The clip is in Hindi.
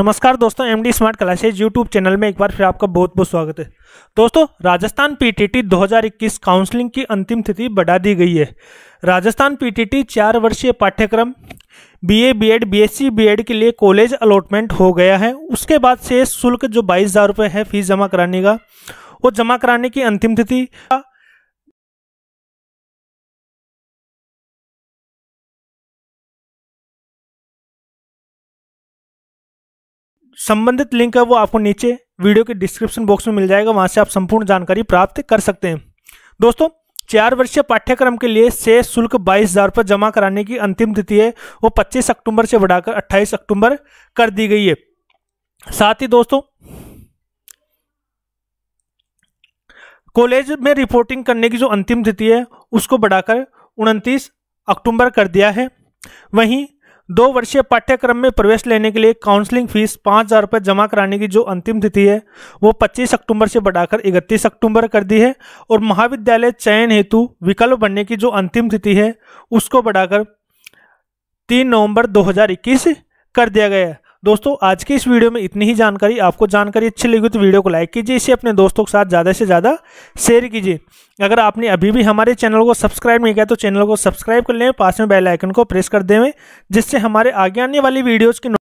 नमस्कार दोस्तों MD smart classes YouTube channel में एक बार फिर आपका बहुत बहुत स्वागत है दोस्तों राजस्थान पीटीटी 2021 काउंसलिंग की अंतिम तिथि बढ़ा दी गई है राजस्थान पीटीटी चार वर्षीय पाठ्यक्रम बीए बीएड बीएससी बीएड के लिए कॉलेज अलॉटमेंट हो गया है उसके बाद से शुल्क जो बाईस हज़ार है फीस जमा कराने का वो जमा कराने की अंतिम तिथि संबंधित लिंक है वो आपको नीचे वीडियो के डिस्क्रिप्शन बॉक्स में मिल जाएगा वहाँ से आप संपूर्ण जानकारी प्राप्त कर सकते हैं दोस्तों चार वर्षीय पाठ्यक्रम के लिए शेष शुल्क बाईस हज़ार रुपये जमा कराने की अंतिम तिथि है वो 25 अक्टूबर से बढ़ाकर 28 अक्टूबर कर दी गई है साथ ही दोस्तों कॉलेज में रिपोर्टिंग करने की जो अंतिम तिथि है उसको बढ़ाकर उनतीस अक्टूबर कर दिया है वहीं दो वर्षीय पाठ्यक्रम में प्रवेश लेने के लिए काउंसलिंग फीस पाँच हज़ार रुपये जमा कराने की जो अंतिम तिथि है वो 25 अक्टूबर से बढ़ाकर 31 अक्टूबर कर दी है और महाविद्यालय चयन हेतु विकल्प बनने की जो अंतिम तिथि है उसको बढ़ाकर 3 नवंबर 2021 कर दिया गया है दोस्तों आज के इस वीडियो में इतनी ही जानकारी आपको जानकारी अच्छी लगी तो वीडियो को लाइक कीजिए इसे अपने दोस्तों के साथ ज़्यादा से ज़्यादा शेयर कीजिए अगर आपने अभी भी हमारे चैनल को सब्सक्राइब नहीं किया तो चैनल को सब्सक्राइब कर लें पास में बेल आइकन को प्रेस कर देवें जिससे हमारे आगे आने वाली वीडियोज़ की